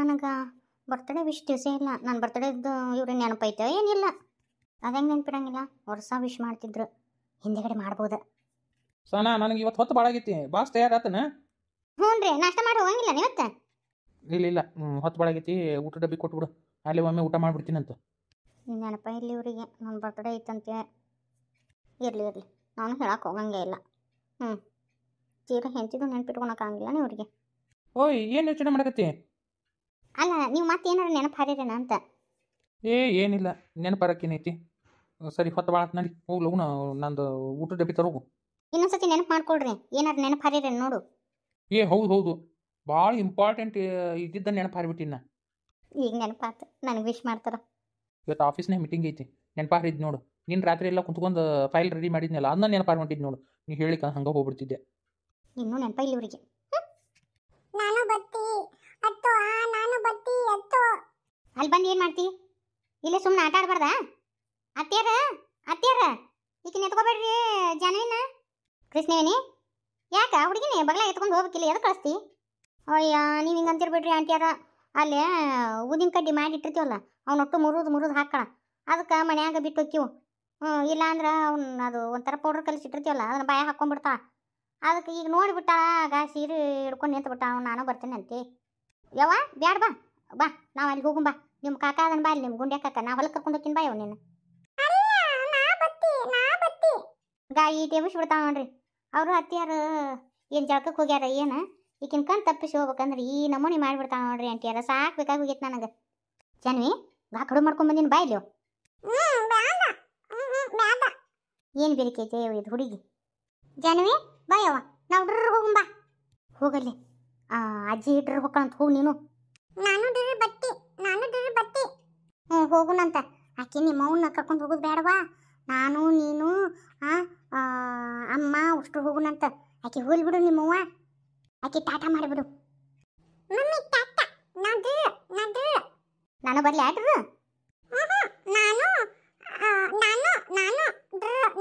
ನನಗೆ birthday wish ದಿವಸ ಇಲ್ಲ ನನ್ನ ಬರ್ತಡೇದು ಇವ್ರ ನೆನಪೈತೆ ಏನಿಲ್ಲ ಅದಂಗೆ ನೆನ್ಪಿಡಂಗಿಲ್ಲ ವರ್ಷ ವಿಶ್ ಮಾಡ್ತಿದ್ರು ಹಿಂದೆಗಡೆ ಮಾಡ್ಬೋದು ಸನಾ ನನಗೆ ಇವತ್ತು ಹೊತ್ತು ಬಾಳಾಗೈತಿ ಬಾಸ್ ತಯಾರಾತನ ಹ್ಞೂ ರೀ ನಾಷ್ಟ ಮಾಡಿ ಹೋಗಂಗಿಲ್ಲ ನೀವತ್ತೆ ಇಲ್ಲ ಇಲ್ಲ ಹೊತ್ತು ಹೊತ್ತು ಬಾಳಾಗೈತಿ ಊಟ ಡಬ್ಬಿ ಕೊಟ್ಬಿಡು ಅಲ್ಲಿ ಒಮ್ಮೆ ಊಟ ಮಾಡಿಬಿಡ್ತೀನಂತ ನೆನಪ ಇಲ್ಲಿ ಇವರಿಗೆ ನನ್ನ ಬರ್ತಡೇ ಐತಂತೆ ಇರಲಿ ಇರಲಿ ನಾನು ಹೇಳಕ್ಕೆ ಹೋಗಂಗೆ ಇಲ್ಲ ಹ್ಞೂ ತೀರಾ ಹೆಂಚಿದು ನೀ ಇವ್ರಿಗೆ ಓಯ್ ಏನು ಯೋಚನೆ ಮಾಡಕತ್ತಿ ಅಲ್ಲ ನೀವು ಮತ್ತೆ ಏನಾರ ನೆನಪು ಹಾರೇನ ಅಂತ ಏ ಏನಿಲ್ಲ ನೆನಪು ಹರಕ್ಕೇನೈತಿ ಸರಿ ಹೊತ್ತು ಭಾಳ ನಡಿ ಹೋಗ್ಲಿ ಲಗ್ನ ನಂದು ಊಟದ ಡಬ್ಬಿ ತರೋಗು ಇನ್ನೊಂದ್ಸತಿ ನೆನಪು ಮಾಡ್ಕೊಡ್ರಿ ಏನಾರು ನೆನಪು ಹಾರೇನ ನೋಡು ಏ ಹೌದು ಹೌದು ಭಾಳ ಇಂಪಾರ್ಟೆಂಟ್ ಇದ್ದಿದ್ದ ನೆನಪು ಹರಿಬಿಟ್ಟಿನ ಈಗ ನೆನಪಾತು ನನಗೆ ವಿಶ್ ಮಾಡ್ತಾರ ಇವತ್ತು ಆಫೀಸ್ನೇ ಮೀಟಿಂಗ್ ಐತಿ ನೆನಪು ಹರಿದ್ ನೋಡು ನಿನ್ನ ರಾತ್ರಿ ಎಲ್ಲ ಕುಂತ್ಕೊಂಡು ಫೈಲ್ ರೆಡಿ ಮಾಡಿದ್ನಲ್ಲ ಅದನ್ನ ನೆನಪು ಹರಿಬಿಟ್ಟಿದ್ ನೋಡು ನೀ ಹೇಳಿಕ ಹಂಗೆ ಹೋಗ್ಬಿಡ್ತಿದ್ದೆ ಇನ್ನೂ ನೆನಪಿಲ್ಲ ಇವರಿಗೆ ಇಲ್ಲಿ ಬಂದು ಏನು ಮಾಡ್ತಿ ಇಲ್ಲೇ ಸುಮ್ಮನೆ ಆಟ ಆಡಬಾರ್ದಾ ಅತ್ತೆಯರ ಅತ್ತೆಯರ ಈಕಿನ ಎತ್ಕೋಬೇಡ್ರಿ ಕೃಷ್ಣೇನಿ ಯಾಕೆ ಹುಡ್ಗಿನಿ ಬಗ್ಲ ಎತ್ಕೊಂಡು ಹೋಗ್ಬೇಕಿಲ್ಲ ಎದು ಕಳಿಸ್ತಿ ಅಯ್ಯ ನೀವು ಹಿಂಗೆ ಅಂತಿರ್ಬಿಡ್ರಿ ಆಂಟಿಯರ ಅಲ್ಲೇ ಊದಿನ ಕಡ್ಡಿ ಮಾಡಿ ಇಟ್ಟಿರ್ತೀವಲ್ಲ ಅವನೊಟ್ಟು ಮುರುದು ಮುರುದು ಹಾಕೋಣ ಅದಕ್ಕೆ ಮನ್ಯಾಗ ಬಿಟ್ಟು ಹೋಕ್ಕಿವು ಹ್ಞೂ ಇಲ್ಲ ಅಂದ್ರೆ ಅವ್ನು ಅದು ಒಂಥರ ಪೌಡ್ರ್ ಕಲಿಸಿ ಇಟ್ಟಿರ್ತೀವಲ್ಲ ಅದನ್ನ ಬಾಯ ಹಾಕ್ಕೊಂಡ್ಬಿಡ್ತಾ ಅದಕ್ಕೆ ಈಗ ನೋಡಿಬಿಟ್ಟ ಸೀರೆ ಹಿಡ್ಕೊಂಡು ನಿಂತು ಬಿಟ್ಟ ನಾನು ಬರ್ತೀನಿ ಅಂತೆ ಯವ್ವ ಬ್ಯಾಡ ಬಾ ಬಾ ನಾವು ಅಲ್ಲಿಗೆ ಹೋಗುಂ ಬಾ ನಿಮ್ಮ ಕಾಕ ಅದನ್ನ ಬಾಯ್ ನಿಮ್ಮ ಗುಂಡ್ಯ ಕಾಕ ನಾ ಹೊಲಕ್ಕೆ ಕರ್ಕೊಂಡು ಹೋಗ್ತೀನಿ ಬಾಯ್ ಅವನೇನು ಗಾಯಿ ದೇವಿಸ್ ಬಿಡ್ತಾವ ನೋಡ್ರಿ ಅವರು ಹತ್ತಿಯಾರು ಏನು ಜಳಕಕ್ಕೆ ಹೋಗ್ಯಾರ ಏನು ಈಗಿನ ಕಣ್ ತಪ್ಪಿಸಿ ಹೋಗ್ಬೇಕಂದ್ರೆ ಈ ನಮೂನಿ ಮಾಡಿಬಿಡ್ತಾವ ನೋಡ್ರಿ ಅಂಟಿಯಾರ ಸಾಕು ಹೋಗಿತ್ತು ನನಗೆ ಜನ್ವಿ ಬಾ ಕಡು ಮಾಡ್ಕೊಂಡು ಬಂದಿನ ಬಾಯ್ಲಿ ಏನು ಬೇರಿಕೈತೆ ಇದು ಹುಡುಗಿ ಜನ್ವಿ ಬಾಯವ್ವ ನಾವು ಡ್ರ ಹೋಗಂಬ ಹೋಗಲ್ಲಿ ಅಜ್ಜಿ ಡ್ರ ಹೋಗ್ಕಂತ ಹೋಗಿ ನೀನು ನಾನು ಹ್ಞೂ ಹೋಗುಣಂತ ಆಕೆ ನಿಮ್ಮವನ್ನ ಕರ್ಕೊಂಡು ಹೋಗೋದು ಬೇಡವಾ ನಾನು ನೀನು ಅಮ್ಮ ಅಷ್ಟು ಹೋಗುಣಂತ ಆಕೆ ಹೋಲ್ ಬಿಡು ನಿಮ್ಮವ್ವ ಆಕೆ ಟಾಟಾ ಮಾಡಿಬಿಡು ಮಮ್ಮಿ ಟಾಟಾ ನದು ನದು ನಾನು ಬರ್ಲಿ ಆಟ್ರು ನಾನು ನಾನು ನಾನು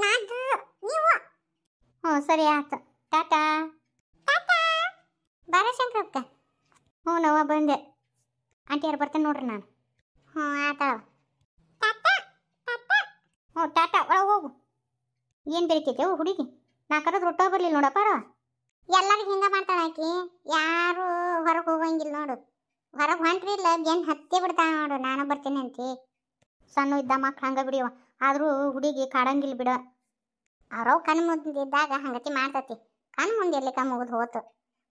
ನಾದು ನೀವು ಹ್ಞೂ ಸರಿ ಆಯ್ತು ಟಾಟಾ ಟಾಟಾ ಬಾರ ಶಂಕರಕ್ಕ ಹ್ಞೂ ನವ್ವ ಬಂದೆ ಯಾರು ಬರ್ತೇನೆ ನೋಡ್ರಿ ನಾನು ಹ್ಞೂ ಆತಾಳ ಹ್ಞೂ ಟಾಟಾ ಒಳಗೆ ಹೋಗು ಏನು ಓ ಹುಡುಗಿ ನಾ ಕರೆದು ರೊಟ್ಟ ಬರಲಿಲ್ಲ ನೋಡಪ್ಪಾರ ಎಲ್ಲರಿಗೂ ಹಿಂಗೆ ಮಾಡ್ತಾಳೆ ಆಕಿ ಯಾರು ಹೊರಗೆ ಹೋಗಂಗಿಲ್ಲ ನೋಡು ಹೊರಗೆ ಹೊಂಟ್ರಿ ಇಲ್ಲ ಬೆನ್ನು ಹತ್ತಿ ಬಿಡ್ತಾ ನೋಡು ನಾನು ಬರ್ತೀನಿ ಅಂತಿ ಸಣ್ಣ ಇದ್ದ ಮಕ್ಳು ಹಂಗೆ ಬಿಡಿವ ಆದರೂ ಹುಡುಗಿ ಕಾಡಂಗಿಲ್ಲ ಬಿಡ ಅವ್ರವ್ ಕಣ್ಣು ಮುಂದಿದ್ದಾಗ ಹಂಗತಿ ಮಾಡ್ತತಿ ಕಣ್ಣು ಮುಂದೆ ಇರ್ಲಿಕ್ಕ ಮುಗಿದು ಹೋತು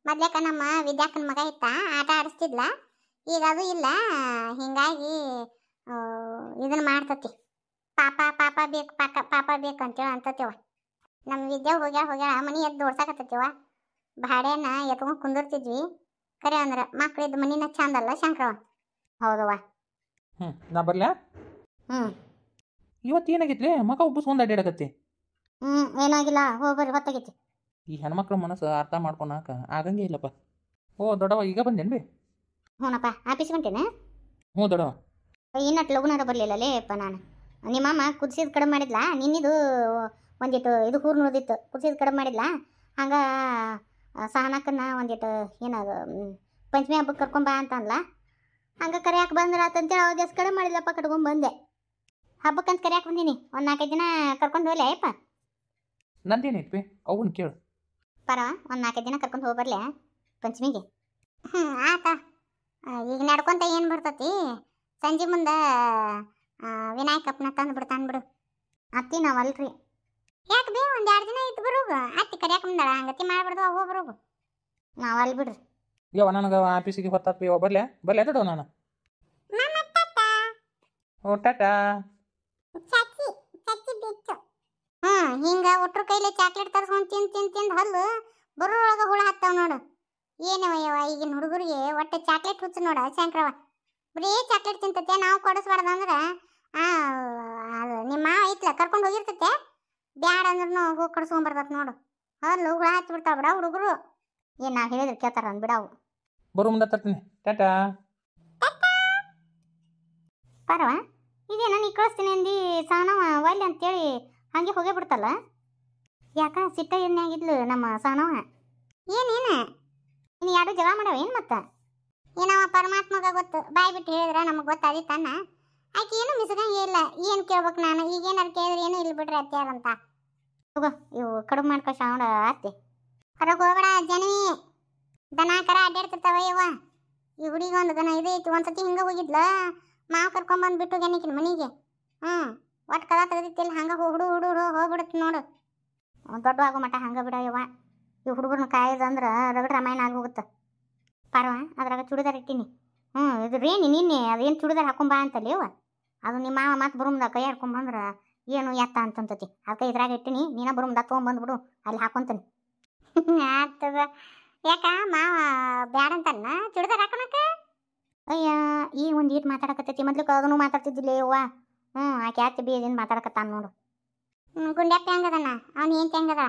ಮೊದ್ಲೇಕ ನಮ್ಮ ವಿದ್ಯಾಕನ ಮಗ ಇತ್ತ ಆಟ ಆಡಿಸ್ತಿದ್ಲ ಈಗ ಅದು ಇಲ್ಲ ಹಿಂಗಾಗಿ ಇದನ್ನ ಮಾಡ್ತತಿ ಪಾಪ ಪಾಪ ಬೇಕು ಪಾಪ ಪಾಪ ಬೇಕು ಅಂತೇಳಿ ಅಂತತಿವ ನಮ್ಮ ವಿದ್ಯೆ ಹೋಗ್ಯಾ ಹೋಗ್ಯಾ ಮನೆ ಎದ್ದು ದೋಡ್ಸಕತ್ತೇವ ಬಾಡೇನ ಎತ್ಕೊಂಡು ಕುಂದಿರ್ತಿದ್ವಿ ಕರೆ ಅಂದ್ರೆ ಇದ್ದ ಮನಿನ ಅಲ್ಲ ಶಂಕರವ ಹೌದವ್ವ ಹ್ಞೂ ನಾ ಬರಲ ಹ್ಞೂ ಇವತ್ತು ಏನಾಗಿತ್ಲಿ ಮಗ ಒಬ್ಬಸ್ಕೊಂಡು ಅಡ್ಡಾಡಕತ್ತಿ ಹ್ಞೂ ಏನಾಗಿಲ್ಲ ಹೋಗ್ಬರ್ರಿ ಹೊತ್ತಾಗೈತಿ ಈ ಹೆಣ್ಮಕ್ಳ ಮನಸ್ಸು ಅರ್ಥ ಮಾಡ್ಕೊಳಕ ಆಗಂಗೇ ಇಲ್ಲಪ್ಪ ಓ ದೊಡ್ಡವ ಈಗ ಬಂದೇನ್ ಬಿ ಹ್ಞೂನಪ್ಪ ಆಫೀಸ್ ಬಂತೇನೆ ಹ್ಞೂ ದೊಡ್ಡವ ಇನ್ನಟ್ಟು ಲಗುನಾರ ಬರಲಿಲ್ಲ ಲೇಪ್ಪ ನಾನು ನಿಮ್ಮಮ್ಮ ಕುದಿಸಿದ ಕಡಿಮೆ ಮಾಡಿದ್ಲಾ ನಿನ್ನಿದು ಒಂದಿಟ್ಟು ಇದು ಹೂರು ನುಡಿದಿತ್ತು ಕುದಿಸಿದ ಕಡಿಮೆ ಮಾಡಿದ್ಲಾ ಹಂಗೆ ಸಹನಕ್ಕನ್ನ ಒಂದಿಟ್ಟು ಏನದು ಪಂಚಮಿ ಹಬ್ಬಕ್ಕೆ ಕರ್ಕೊಂಬಾ ಅಂತ ಅಂದ್ಲ ಹಂಗೆ ಕರಿಯಾಕ ಬಂದ್ರ ಅಂತೇಳಿ ಅವ್ರ ದೇಶ ಕಡಿಮೆ ಮಾಡಿಲ್ಲಪ್ಪ ಕಟ್ಕೊಂಡು ಬಂದೆ ಹಬ್ಬಕ್ಕಂತ ಕರಿಯಾಕ ಬಂದಿನಿ ಒಂದು ನಾಲ್ಕೈದು ದಿನ ಕರ್ಕೊಂಡು ಹೋಗ್ಲಿ ಅಯ್ಯಪ್ಪ ನಂದೇನೈತಿ ಅವನು ಕೇಳು ಪರ ಒಂದು ನಾಲ್ಕೈದು ದಿನ ಕರ್ಕೊಂಡು ಹೋಗ್ಬರ್ಲೆ ಪಂಚಮಿಗೆ ಹ್ಞೂ ಆತ ಈಗ ನಡ್ಕೊಂತ ಏನು ಬರ್ತತಿ ಸಂಜೆ ಮುಂದೆ ವಿನಾಯಕಪ್ಪನ ತಂದು ಬಿಡ್ತಾನೆ ಬಿಡು ಅತ್ತಿ ನಾವಲ್ರಿ ಯಾಕೆ ಬೇ ಒಂದು ಎರಡು ದಿನ ಇತ್ತು ಬರೋಗ ಅತ್ತಿ ಕರಿಯಾಕ ಬಂದಾಳ ಹಂಗತಿ ಮಾಡ್ಬಿಡ್ದು ಅವ ಬರೋಗ ನಾವಲ್ಲಿ ಬಿಡ್ರಿ ಯೋ ನನಗೆ ಆಫೀಸಿಗೆ ಹೊತ್ತಪ್ಪಿ ಯವ ಬರ್ಲೆ ಬರ್ಲೆ ಅಡ್ಡು ನಾನು ಓ ಟಾಟಾ ಚಚ್ಚಿ ಚಚ್ಚಿ ಹಿಂಗೆ ಒಟ್ರ ಕೈಲಿ ಚಾಕ್ಲೇಟ್ ತರಿಸ್ಕೊಂಡು ತಿಂದ್ ತಿಂದ್ ತಿಂದು ಹಲ್ಲು ಒಳಗ ಹುಳ ಹತ್ತಾವ ನೋಡು ಏನವಯ್ಯವ ಈಗಿನ ಹುಡುಗರಿಗೆ ಒಟ್ಟು ಚಾಕ್ಲೇಟ್ ಹುಚ್ಚು ನೋಡ ಶಂಕರವ ಬರೀ ಚಾಕ್ಲೇಟ್ ತಿಂತತೆ ನಾವು ಕೊಡಿಸ್ಬಾರ್ದು ಅಂದ್ರೆ ಅದು ನಿಮ್ಮ ಐತ್ಲ ಕರ್ಕೊಂಡು ಹೋಗಿರ್ತತೆ ಬ್ಯಾಡ ಅಂದ್ರೂ ಹೋಗಿ ಕೊಡಿಸ್ಕೊಂಬರ್ತತ್ ನೋಡು ಹೌದಲ್ಲ ಹುಳ ಹಚ್ಚಿ ಬಿಡ್ತಾವ ಬಿಡ ಹುಡುಗರು ಏನು ನಾವು ಹೇಳಿದ್ರೆ ಕೇಳ್ತಾರ ಅಂದ್ಬಿಡ ಅವು ಬರೋ ಮುಂದೆ ತರ್ತೀನಿ ಟಾಟಾ ಪರವ ಇದೇ ನಾನು ಈ ಕಳಿಸ್ತೀನಿ ಅಂದು ಸಾಣವ ಒಲ್ಲೆ ಅಂತೇಳಿ ಹಂಗೆ ಹೋಗೇ ಬಿಡ್ತಲ್ಲ ಯಾಕ ಸಿಟ್ಟ ಎಣ್ಣೆ ಆಗಿದ್ಲು ನಮ್ಮ ಸಾಣವ ಏನೇನು ಇನ್ನು ಯಾರು ಜಗಳ ಮಾಡವ ಏನು ಮತ್ತೆ ಏನವ ಪರಮಾತ್ಮಗ ಗೊತ್ತು ಬಾಯ್ ಬಿಟ್ಟು ಹೇಳಿದ್ರ ನಮಗೆ ಗೊತ್ತಾದಿ ಆಕೆ ಏನು ಮಿಸಗಂಗೆ ಇಲ್ಲ ಏನು ಕೇಳ್ಬೇಕು ನಾನು ಈಗೇನಾರು ಕೇಳಿದ್ರೆ ಏನು ಇಲ್ಲಿ ಬಿಡ್ರಿ ಅಂತ ಹೋಗೋ ಇವು ಕಡುಬು ಮಾಡ್ಕೊ ಶಾವಣ ಅತ್ತೆ ಹೊರಗೆ ಹೋಗಬೇಡ ಜನವಿ ದನ ಕರ ಅಡ್ಡಾಡ್ತಿರ್ತಾವ ಇವ ಈ ಹುಡುಗಿ ಒಂದು ದನ ಇದೆ ಐತಿ ಒಂದ್ಸತಿ ಹಿಂಗೆ ಹೋಗಿದ್ಲ ಮಾವು ಕರ್ಕೊಂಬಂದು ಬಿಟ್ಟು ಗೆನ್ನಿಕಿನ ಮನೆಗೆ ಹ್ಞೂ ಒಟ್ಟು ಕದ ತೆಗೆದಿತ್ತಿಲ್ಲ ಹಂಗೆ ಹುಡು ಹುಡು ಹುಡು ಹೋಗ್ಬಿಡುತ್ತೆ ನೋಡು ದೊಡ್ಡ ಆಗೋ ಮಟ್ಟ ಹಂಗೆ ಬಿಡ ಇವ ಈ ಹುಡುಗರನ್ನ ಕಾಯ್ದಂದ್ರೆ ರಗಡ ರಾಮಾಯಣ ಆಗೋಗುತ್ತೆ ಪಾರ್ವ ಅದ್ರಾಗ ಚೂಡಿದಾರ್ ಇಟ್ಟಿನಿ ಹ್ಞೂ ಇದು ರೇಣಿ ನಿನ್ನೆ ಅದೇನು ಚೂಡಿದಾರ್ ಹಾಕೊಂಬಾ ಅಂತಲ್ಲಿ ಅವ ಅದು ನಿಮ್ಮ ಮಾವ ಮತ್ತೆ ಬರುಮ್ದ ಕೈ ಹಾಡ್ಕೊಂಬಂದ್ರೆ ಏನು ಎತ್ತ ಅಂತಂತತಿ ಅದಕ್ಕೆ ಇದ್ರಾಗ ಇಟ್ಟಿನಿ ನೀನ ಬರುಮ್ದ ತೊಗೊಂಬಂದ್ಬಿಡು ಅಲ್ಲಿ ಹಾಕೊಂತಾನೆ ಆಗ್ತದ ಯಾಕ ಮಾವ ಬ್ಯಾಡ ಅಂತಾನ ಚೂಡಿದಾರ್ ಹಾಕೋಣಕ್ಕ ಅಯ್ಯ ಈ ಒಂದು ಈಟ್ ಮಾತಾಡಕತ್ತೈತಿ ಮೊದ್ಲು ಅದನ್ನು ಮಾತಾಡ್ತಿದ್ದಿಲ್ಲ ಅವ್ವ ಹ್ಞೂ ಆಕೆ ಯಾಕೆ ಬಿ ಇದನ್ನು ಮಾತಾಡಕತ್ತಾನ ನೋಡು ಗುಂಡ್ಯಪ್ಪ ಹೆಂಗದಣ್ಣ ಅವ್ನು ಏನು ಹೆಂಗದ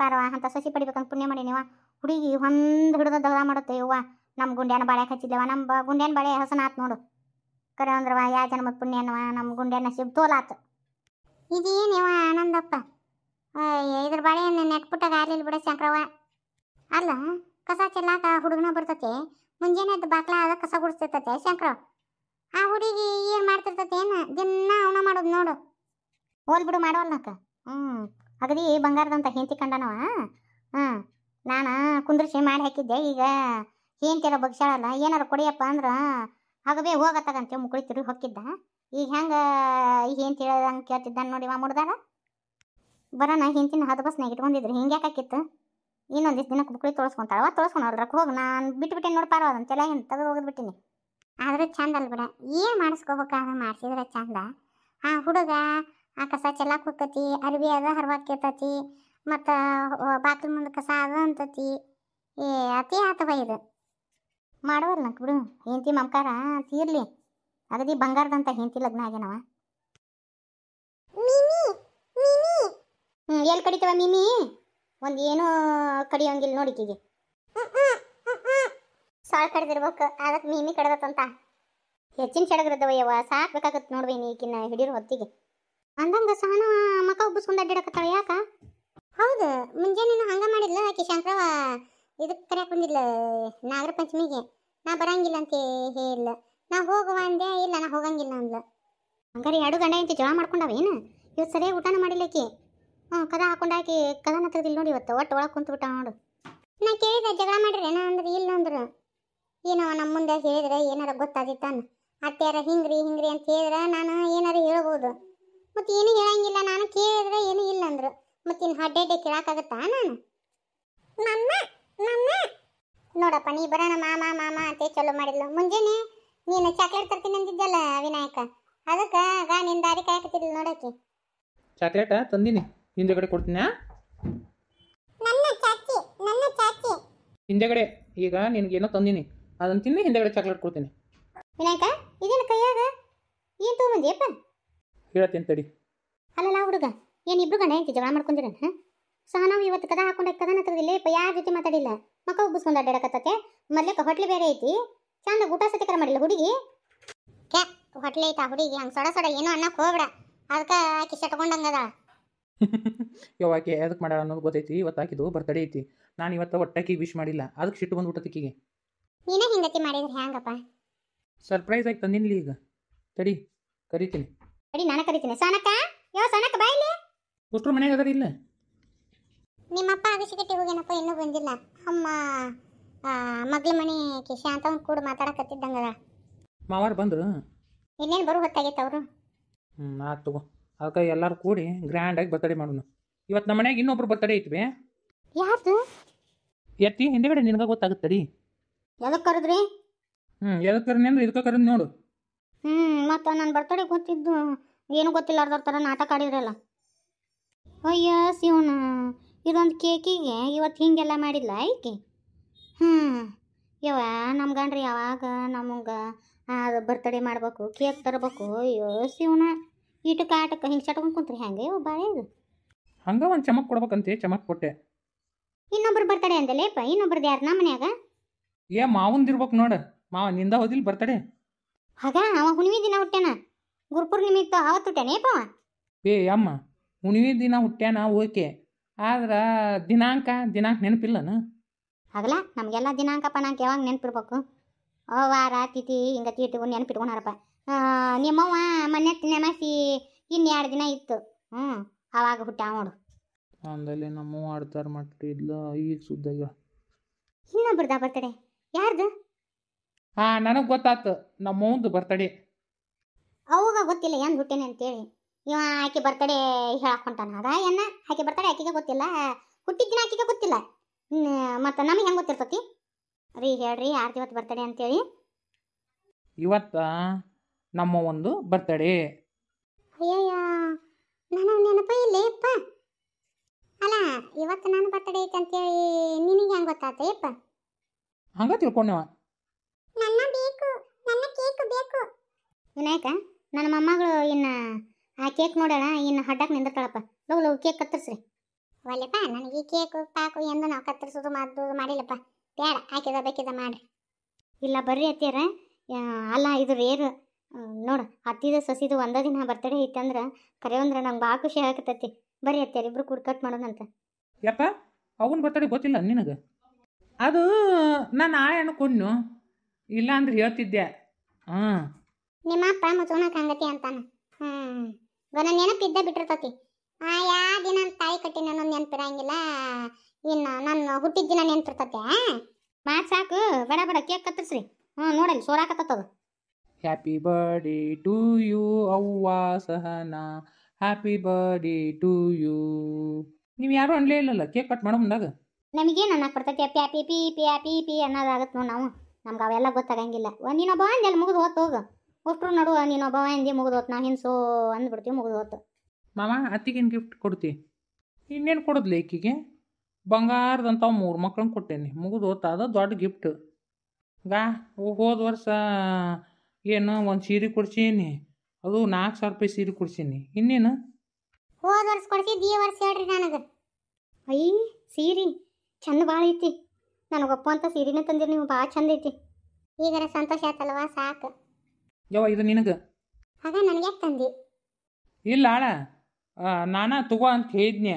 ಪಾರವ ಅಂತ ಸಸಿ ಪಡಿಬೇಕಂತ ಪುಣ್ಯ ಮಾಡೀನಿವ ಹುಡುಗಿ ಒಂದು ಹಿಡಿದ ದಗದ ಮಾಡುತ್ತೆ ಅವ್ವ ನಮ್ಮ ಗುಂಡ್ಯಾನ ಬಾಳೆ ಹಚ್ಚಿದ್ದೆವ ನಮ್ಮ ಗುಂಡ್ಯಾನ ಬಾಳೆ ಹಸನಾತ್ ನೋಡು ಕರೆ ಅಂದ್ರವ ಯಾ ಜನ್ಮದ ಪುಣ್ಯನವ ನಮ್ಮ ಗುಂಡ್ಯಾನ ನಸೀಬ್ ತೋಲಾತು ಇದೇನಿವ ಆನಂದಪ್ಪ ಇದ್ರ ಬಾಳೆ ನೆಟ್ಬಿಟ್ಟಾಗ ಆಗಲಿಲ್ಲ ಬಿಡ ಶಂಕರವ ಅಲ್ಲ ಕಸ ಚೆಲ್ಲಾಕ ಹುಡುಗನ ಬರ್ತತೆ ಮುಂಜಾನೆ ಬಾಕ್ಲಾ ಬಾಕ್ಲ ಕಸ ಗುಡಿಸ್ತಿರ್ತತೆ ಶಂಕ್ರವ್ ಆ ಹುಡುಗಿ ಏನು ಮಾಡ್ತಿರ್ತತೆ ಏನು ದಿನ ಅವನ ಮಾಡೋದು ನೋಡು ಹೋಲ್ ಬಿಡು ಮಾಡೋಲ್ನಕ್ಕ ಹ್ಞೂ ಅಗದಿ ಬಂಗಾರದಂತ ಹೆಂಡತಿ ಕಂಡನವ ಹಾಂ ನಾನು ಕುಂದ್ರಿಸಿ ಮಾಡಿ ಹಾಕಿದ್ದೆ ಈಗ ಹೆಂಡ್ತಿರ ಬಗ್ಸಾಳಲ್ಲ ಏನಾರು ಕೊಡಿಯಪ್ಪ ಅಂದ್ರೆ ಹಗಬೇ ಹೋಗತ್ತಾಗಂತೆ ಮುಕುಳಿ ತಿರುಗಿ ಹೊಕ್ಕಿದ್ದ ಈಗ ಹೆಂಗೆ ಈ ಹೆಂಡ್ತಿ ಕೇಳ್ತಿದ್ದ ಕೇಳ್ತಿದ್ದಾನೆ ಮಾ ಮುಡ್ದಾರ ಬರೋಣ ಹಿಂತಿನ ಹದ ಬಸ್ನಾಗ ಇಟ್ಕೊಂಡಿದ್ರು ಹಿಂಗೆ ಯಾಕಾಕಿತ್ತು ಇನ್ನೊಂದಿಷ್ಟು ದಿನಕ್ಕೆ ಬುಕ್ಳಿ ತೋರಿಸ್ಕೊಂತಾಳವ ತೋರಿಸ್ಕೊಂಡಲ್ರ ಹೋಗಿ ನಾನು ಬಿಟ್ಬಿಟ್ಟೆ ನೋಡಿ ಅದನ್ನ ಎಲ್ಲ ಏನು ತೆಗೆದು ಹೋಗಿದ್ಬಿಟ್ಟಿನಿ ಆದ್ರೆ ಚಂದ ಅಲ್ ಬಿಡ ಏನು ಮಾಡಿಸ್ಕೋಬೇಕಾದ್ರೆ ಮಾಡ್ಸಿದ್ರೆ ಚಂದ ಆ ಹುಡುಗ ಆ ಕಸ ಚೆಲ್ಲಾಕ್ ಹೋಗ್ತತಿ ಅರಿವಿ ಅದ ಹರ್ವಾಕ್ಕಿರ್ತತಿ ಮತ್ತು ಬಾಕ್ಲ ಮುಂದೆ ಕಸ ಅದ ಅಂತತಿ ಏ ಅತಿ ಆತವ ಇದು ಮಾಡೋಲ್ಲ ನಕ್ ಬಿಡು ಹೆಂಡತಿ ಮಮಕಾರ ತೀರ್ಲಿ ಅಗದಿ ಬಂಗಾರದಂತ ಹೆಂಡತಿ ಲಗ್ನ ಆಗ್ಯಾನವ ಹ್ಞೂ ಎಲ್ಲಿ ಕಡಿತವ ಮಿಮಿ ಒಂದು ಏನೂ ಕಡಿಯೋಂಗಿಲ್ಲ ನೋಡಿಕೆಗೆ ಸಾಳ್ ಕಡ್ದಿರ್ಬೇಕು ಅದಕ್ಕೆ ಮಿಮಿ ಕಡ್ದತ್ತಂತ ಹೆಚ್ಚಿನ ಚಡಗ್ರದವಯ್ಯವ ಸಾಕ್ಬೇಕಾಗತ್ತೆ ನೋಡ್ಬೇನಿ ಈಕಿನ ಹಿಡಿರೋ ಹೊತ್ತಿಗೆ ಅಂದಂಗ ಸಹನ ಮಕ ಉಬ್ಬಿಸ್ಕೊಂಡು ಅಡ್ಡಾಡಕತ್ತಾಳ ಯಾಕ ಹೌದು ಮುಂಜಾನೆ ಹಂಗ ಮಾಡಿದ್ಲ ಆಕೆ ಶಂಕರವ ಇದಕ್ಕೆ ಕರೆಯಕ್ ಬಂದಿಲ್ಲ ನಾಗರ ಪಂಚಮಿಗೆ ನಾ ಬರಂಗಿಲ್ಲ ಅಂತ ಹೇಳಿಲ್ಲ ನಾ ಹೋಗುವ ಅಂದೆ ಇಲ್ಲ ನಾ ಹೋಗಂಗಿಲ್ಲ ಅಂದ್ಲ ಹಂಗಾರೆ ಎರಡು ಗಂಡ ಅಂತ ಜೋಳ ಮಾಡ್ಕೊಂಡವ ಏನು ಇವತ್ತು ಸರಿಯಾಗಿ ಊಟನ ಆಕಿ ಹ್ಞೂ ಕದ ಹಾಕೊಂಡಾಕಿ ಕದನ ತೆಗ್ದಿಲ್ಲ ನೋಡಿ ಇವತ್ತು ಒಟ್ಟು ಒಳಗೆ ಬಿಟ್ಟ ನೋಡು ನಾ ಕೇಳಿದೆ ಜಗಳ ಮಾಡಿರಿ ನಾ ಅಂದ್ರೆ ಇಲ್ಲ ಅಂದ್ರೆ ಏನೋ ನಮ್ಮ ಮುಂದೆ ಹೇಳಿದ್ರೆ ಏನಾರ ಗೊತ್ತಾದಿತ್ತಾನ ಅತ್ತೆಯಾರ ಹಿಂಗ್ರಿ ಹಿಂಗ್ರಿ ಅಂತ ಹೇಳಿದ್ರೆ ನಾನು ಏನಾರ ಹೇಳ್ಬೋದು ಮತ್ತೆ ಏನು ಹೇಳಂಗಿಲ್ಲ ನಾನು ಕೇಳಿದ್ರೆ ಏನು ಇಲ್ಲ ಅಂದ್ರು ಮತ್ತೆ ಇನ್ನು ಅಡ್ಡಡ್ಡೆ ಕೇಳಕ್ಕಾಗತ್ತಾ ನಾನು ನಮ್ಮ ನಮ್ಮ ನೋಡಪ್ಪ ನೀ ಬರೋಣ ಮಾಮ ಮಾಮ ಅಂತ ಚಲೋ ಮಾಡಿದ್ಲು ಮುಂಜಾನೆ ನೀನು ಚಾಕ್ಲೇಟ್ ತರ್ತೀನಿ ಅಂತಿದ್ದಲ್ಲ ವಿನಾಯಕ ಅದಕ್ಕೆ ಗಾ ನಿನ್ ದಾರಿ ಕಾಯಕತ್ತಿದ್ಲು ನೋಡಕ್ಕೆ ಚಾಕ್ಲೇಟ ತಂದಿನಿ ಹಿಂದೆಗಡೆ ಕೊಡ್ತೀನ ನನ್ನ ಚಾಚಿ ನನ್ನ ಚಾಚಿ ಹಿಂದೆಗಡೆ ಈಗ ನಿನಗೆ ಏನೋ ತಂದಿನಿ ಅದನ್ನ ತಿನ್ನಿ ಹಿಂದೆಗಡೆ ಚಾಕ್ಲೇಟ್ ಕೊಡ್ತೀನಿ ವಿನಾಯಕ ಇದೇನು ಕೈಯಾಗ ಏನು ತೊಗೊಂಬಂದಿಯಪ್ಪ ಹೇಳತ್ತೇನೆ ತಡಿ ಅಲ್ಲಲ್ಲ ಹುಡುಗ ಏನು ಇಬ್ರು ಗಂಡ ಹೆಂಡತಿ ಜಗಳ ಮಾಡ್ಕೊಂಡಿರನ್ ಸಹ ನಾವು ಇವತ್ತು ಕದ ಹಾಕೊಂಡ ಕದ ನತ್ರದಿಲ್ಲ ಇಪ್ಪ ಯಾರ ಜೊತೆ ಮಾತಾಡಿಲ್ಲ ಮಕ್ಕ ಉಬ್ಬಿಸ್ಕೊಂಡು ಅಡ್ಡಾಡಕತ್ತತೆ ಮೊದಲೇ ಹೊಟ್ಲಿ ಬೇರೆ ಐತಿ ಚಂದ ಊಟ ಸತಿಕರ ಮಾಡಿಲ್ಲ ಹುಡುಗಿ ಕ್ಯಾ ಹೊಟ್ಲಿ ಐತಾ ಹುಡುಗಿ ಹಂಗೆ ಸೊಡ ಸೊಡ ಏನೋ ಅನ್ನಕ್ಕೆ ಹೋಗ್ಬಿಡ ಅದಕ್ಕೆ ಆಕಿ ಸೆಟ್ಕೊಂಡಂಗದ ಯಾವಾಕೆ ಅದಕ್ಕೆ ಮಾಡ ಅನ್ನೋದು ಗೊತ್ತೈತಿ ಇವತ್ತು ಹಾಕಿದ್ದು ಬರ್ತಡೆ ಐತಿ ನಾನು ಇವತ್ತು ಒಟ್ಟಾಕಿಗೆ ವಿಶ್ ಮಾಡಿಲ್ಲ ಅದಕ್ಕೆ ಸಿಟ್ಟು ಬಂದು ತಿಕ್ಕಿಗೆ ನೀನೇ ಹಿಂಗತಿ ಮಾಡಿದ್ರೆ ಹ್ಯಾಂಗಪ್ಪ ಸರ್ಪ್ರೈಸ್ ಆಗಿ ತಂದಿನಲಿ ಈಗ ತಡಿ ಕರಿತೀನಿ ಅಡಿ ನಾನು ಕರಿತೀನಿ ಸನಕ ಯೋ ಸನಕ ಬಾ ಇಲ್ಲಿ ಉಷ್ಟ್ರ ಮನೆಗೆ ಅದರ ಇಲ್ಲ ನಿಮ್ಮಪ್ಪ ಅಗಸಿಕಟ್ಟಿ ಹೋಗೇನಪ್ಪ ಇನ್ನೂ ಬಂದಿಲ್ಲ ಅಮ್ಮ ಮಗ್ಳ ಮನೆ ಕಿಶ ಅಂತ ಅವ್ನು ಕೂಡ ಮಾತಾಡಕತ್ತಿದ್ದಂಗ ಮಾವಾರ ಬಂದ್ರು ಇನ್ನೇನು ಬರು ಹೊತ್ತಾಗೈತೆ ಅವರು ಹ್ಞೂ ಆಯ್ತು ತಗೋ ಅದಕ್ಕೆ ಎಲ್ಲರೂ ಕೂಡಿ ಗ್ರ್ಯಾಂಡಾಗಿ ಬರ್ತಡೇ ಮಾಡೋಣ ಇವತ್ತು ನಮ್ಮ ಮನೆಗೆ ಇನ್ನೊಬ್ರು ಬರ್ತಡೇ ಐತ್ವಿ ಯಾರು ಎತ್ತಿ ಹಿಂದೆಗಡೆ ನಿನಗೆ ಗೊತ್ತಾಗುತ್ತೆ ರೀ ಎದಕ್ಕೆ ಕರೆದ್ರಿ ಹ್ಞೂ ಎದಕ್ಕೆ ಕರೆದ್ನಿ ಅಂದ್ರೆ ಇದಕ್ಕೆ ಕರೆದು ನೋಡು ಹ್ಞೂ ಮತ್ತು ನನ್ನ ಬರ್ತಡೆ ಗೊತ್ತಿದ್ದು ಏನೂ ಗೊತ್ತಿಲ್ಲಾರ್ದವ್ರ ಥರ ನಾಟಕ ಆಡಿದ್ರಲ್ಲ ಅಯ್ಯೋ ಶಿವನ ಇದೊಂದು ಕೇಕಿಗೆ ಇವತ್ತು ಹಿಂಗೆಲ್ಲ ಮಾಡಿಲ್ಲ ಈಕೆ ಹ್ಞೂ ಯವ ನಮ್ಮ ಗಂಡ್ರಿ ಯಾವಾಗ ನಮಗೆ ಅದು ಬರ್ತಡೇ ಮಾಡ್ಬೇಕು ಕೇಕ್ ತರಬೇಕು ಅಯ್ಯೋ ಶಿವನ ಇಟ ಕಾಟಕ್ಕೆ ಹಿಂಗೆ ಚಟ್ಕೊಂಡು ಕುಂತ್ರಿ ಹೆಂಗೆ ಇವು ಬಾಳೆ ಇದು ಹಂಗೆ ಒಂದು ಚಮಕ್ ಕೊಡ್ಬೇಕಂತೆ ಚಮಕ್ ಕೊಟ್ಟೆ ಇನ್ನೊಬ್ರು ಬರ್ತಡೆ ಅಂದಲೇಪ ಇನ್ನೊಬ್ರದ್ದು ಯಾರು ನಮ್ಮ ಮನ್ಯಾಗ ಏ ಮಾವಂದಿರ್ಬೇಕು ನೋಡು ಮಾವ ನಿಂದ ಹೋದಿಲ್ಲ ಬರ್ತಡೆ ಆಗ ಅವ ಹುಣ್ಣಿಮೆ ದಿನ ಹುಟ್ಟ್ಯಾನ ಗುರುಪೂರ್ಣಿಮಿತ್ತು ಅವತ್ತು ಹುಟ್ಟ್ಯಾನೇಪ ಅವ ಏ ಅಮ್ಮ ಹುಣ್ಣಿಮೆ ದಿನ ಹುಟ್ಟ್ಯಾನ ಓಕೆ ಆದ್ರೆ ದಿನಾಂಕ ದಿನಾಂಕ ನೆನಪಿಲ್ಲನ ಆಗಲ ನಮಗೆಲ್ಲ ದಿನಾಂಕ ಪಣಾಂಕ ಯಾವಾಗ ನೆನಪಿರ್ಬೇಕು ಓ ವಾರ ತಿಥಿ ಹಿಂಗೆ ತೀಟು ನೆನಪಿಟ್ಕೊಂಡಾರಪ್ಪ ನಿಮ್ಮವ್ವ ಮೊನ್ನೆ ನೆನಸಿ ಇನ್ನು ಎರಡು ದಿನ ಇತ್ತು ಹ್ಞೂ ಅವಾಗ ಹುಟ್ಟ ನೋಡು ಆಮೇಲೆ ನಮ್ಮವ್ವ ಆಡ್ತಾರೆ ಇಲ್ಲ ಈಗ ಸುದ್ದಾಗ ಇನ್ನೊಬ್ರದ್ದು ಬರ್ತಡೆ ಯಾರ್ದು ಹಾ ನನಗೆ ಗೊತ್ತಾತು ನಮ್ಮವಂದು ಬರ್ತಡೆ ಅವಾಗ ಗೊತ್ತಿಲ್ಲ ಏನು ಹುಟ್ಟೇನೆ ಅಂತೇಳಿ ಇವ ಆಕೆ ಬರ್ತಡೆ ಹೇಳಕ್ ಅದ ಏನ ಆಕೆ ಬರ್ತಡೆ ಆಕೆಗೆ ಗೊತ್ತಿಲ್ಲ ಹುಟ್ಟಿದ ದಿನ ಆಕೆಗೆ ಗೊತ್ತಿಲ್ಲ ಮತ್ತು ನಮಗೆ ಹೆಂಗೆ ಗೊತ್ತಿರ್ತತಿ ರೀ ಹೇಳ್ರಿ ಯಾರ್ದು ಇವತ್ತು ಬರ್ತಡೆ ಅಂತೇಳಿ ಇವತ್ತ ನಮ್ಮ ಒಂದು ಬರ್ತಡೆ ಅಯ್ಯಯ್ಯ ನನ್ನ ನೆನಪ ಇಲ್ಲೇಪ್ಪ ಅಲ್ಲ ಇವತ್ತು ನನ್ನ ಬರ್ತಡೇ ಐತೆ ಅಂತೇಳಿ ನಿನಗೆ ಹೆಂಗೆ ಗೊತ್ತಾತ ಯಪ್ಪ ಹಂಗ ತಿಳ್ಕೊಂಡೆವ ವಿನಾಯಕ ನನ್ನ ಮೊಮ್ಮಗಳು ಇನ್ನು ಆ ಕೇಕ್ ನೋಡೋಣ ಇನ್ನು ಹಡ್ಡಕ್ಕೆ ನಿಂದಿರ್ತಾಳಪ್ಪ ಲವ್ ಲವ್ ಕೇಕ್ ಕತ್ತರಿಸ್ರಿ ಒಲ್ಲೆಪ್ಪ ನನಗೆ ಈ ಕೇಕ್ ಪಾಕು ಎಂದು ನಾವು ಕತ್ತರಿಸೋದು ಮಾಡಿಲ್ಲಪ್ಪ ಬೇಡ ಹಾಕಿದ ಬೇಕಿದ ಮಾಡಿರಿ ಇಲ್ಲ ಬರ್ರಿ ಅತ್ತಿಯರ ಅಲ್ಲ ಇದು ರೇರು ನೋಡು ಹತ್ತಿದ ಸಸಿದು ಒಂದೇ ದಿನ ಬರ್ತಡೇ ಕರೆ ಅಂದ್ರೆ ನಂಗೆ ಭಾಳ ಖುಷಿ ಆಗತ್ತೈತಿ ಬರ್ರಿ ಅತ್ತಿಯರ ಇಬ್ರು ಕೂಡ ಕಟ್ ಮಾಡೋಣಂತ ಯಪ್ಪ ಅವನ ಬರ್ತಡೇ ಗೊತ್ತಿಲ್ಲ ನಿನಗೆ ಅದು ನಾನು ನಾಳೆ ಅನ್ಕೊಂಡು ಇಲ್ಲ ಅಂದ್ರೆ ಹೇಳ್ತಿದ್ದೆ ಹಾಂ ನಿಮ್ಮ ಅಪ್ಪ ಮುಚ್ಚೋಣಕ್ಕಂಗತಿ ಅಂತಾನೆ ಹ್ಞೂ ನನ್ನ ನೆನಪಿದ್ದ ಬಿಟ್ಟಿರ್ತತಿ ಆ ಯಾ ದಿನ ನನ್ನ ತಾಯಿ ಕಟ್ಟಿನ ನನ್ನ ನೆನಪಿರಂಗಿಲ್ಲ ಇನ್ನ ನನ್ನ ಹುಟ್ಟಿದ ದಿನ ನೆನಪಿರ್ತತೆ ಮಾತ್ ಸಾಕು ಬಡ ಬಡ ಕೇಕ್ ಕತ್ತರಿಸ್ರಿ ಹ್ಞೂ ನೋಡಲ್ಲಿ ಅದು ಹ್ಯಾಪಿ ಬರ್ಡೇ ಟು ಯು ಅವ್ವ Sahana happy birthday to you ನೀವು ಯಾರು ಅನ್ಲೇ ಇಲ್ಲಲ್ಲ ಕೇಕ್ ಕಟ್ ಮಾಡೋ ಮುಂದಾಗ ನಮಗೇನು ಅನ್ನಕ್ಕೆ ಬರ್ತೈತಿ ಪ್ಯಾ ಪಿ ಪಿ ಪ್ಯಾ ಪಿ ಪಿ ಅನ್ನೋದಾಗತ್ತೆ ನಾವು ನಮ್ಗೆ ಅವೆಲ್ಲ ಗೊತ್ತಾಗಂಗಿಲ್ಲ ಒಂದಿನ ಬಾ ಅಂದೆಲ್ಲ ಮುಗಿದು ಹೋಗ್ತೋಗು ಒಟ್ಟರು ನಡುವ ನೀನು ಒಬ್ಬವ ಎಂದಿ ಮುಗಿದೋತ್ ನಾ ಹಿಂಸೋ ಅಂದ್ಬಿಡ್ತೀವಿ ಮುಗಿದೋತು ಮಾಮ ಅತ್ತಿಗೇನು ಗಿಫ್ಟ್ ಕೊಡ್ತಿ ಇನ್ನೇನು ಕೊಡೋದ್ಲ ಈಕಿಗೆ ಬಂಗಾರದಂಥ ಮೂರು ಮಕ್ಳನ್ನ ಕೊಟ್ಟೇನಿ ಅದು ದೊಡ್ಡ ಗಿಫ್ಟ್ ಗಾ ಹೋದ ವರ್ಷ ಏನು ಒಂದು ಸೀರೆ ಕೊಡ್ಸೀನಿ ಅದು ನಾಲ್ಕು ಸಾವಿರ ರೂಪಾಯಿ ಸೀರೆ ಕೊಡ್ಸೀನಿ ಇನ್ನೇನು ಹೋದ ವರ್ಷ ಕೊಡಿಸಿದ್ದು ಈ ವರ್ಷ ಹೇಳ್ರಿ ನನಗೆ ಅಯ್ಯ ಸೀರೆ ಚಂದ ಭಾಳ ಐತಿ ನನಗೊಪ್ಪ ಅಂತ ಸೀರೆನೇ ತಂದಿರಿ ನೀವು ಭಾಳ ಚಂದ ಐತಿ ಈಗ ಸಂತೋಷ ಆಯ್ತಲ್ವಾ ಸಾಕು ಯವ್ವ ಇದು ನಿನಗೆ ಆಗ ನನಗೆ ಯಾಕೆ ತಂದಿ ಇಲ್ಲ ಆಳ ನಾನಾ ತಗೋ ಅಂತ ಹೇಳಿದ್ನೆ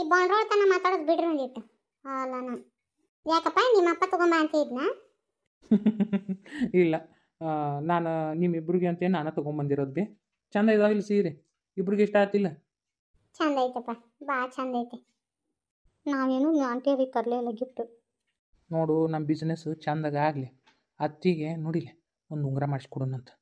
ಈ ಬಾಂಡ್ರೋಳ್ ತನ ಮಾತಾಡೋದು ಬಿಡ್ರಿ ಒಂದಿಟ್ಟು ಅಲ್ಲ ನಾನು ಯಾಕಪ್ಪ ನಿಮ್ಮಪ್ಪ ತಗೊಂಬ ಅಂತ ಇದ್ನಾ ಇಲ್ಲ ಆ, ನಾನು ನಿಮ್ಮಿಬ್ರಿಗೆ ಅಂತೇನು ನಾನು ತೊಗೊಂಬಂದಿರೋದು ಬಿ ಚಂದ ಇದಾವಿಲ್ಲ ಸೀರೆ ಇಬ್ರಿಗೆ ಇಷ್ಟ ಆತಿಲ್ಲ ಚಂದ ಐತಪ್ಪ ಬಾ ಚಂದ ಐತೆ ನಾವೇನು ಆಂಟಿಯವ್ರಿಗೆ ತರಲೇ ಇಲ್ಲ ಗಿಫ್ಟ್ ನೋಡು ನಮ್ಮ ಬಿಸ್ನೆಸ್ ಚಂದಾಗ ಆಗಲಿ ಅತ್ತಿಗೆ ನುಡಿಲೆ ಒಂದು ಉಂಗುರ ಮಾಡಿಸ್ಕೊಡೋಣಂತ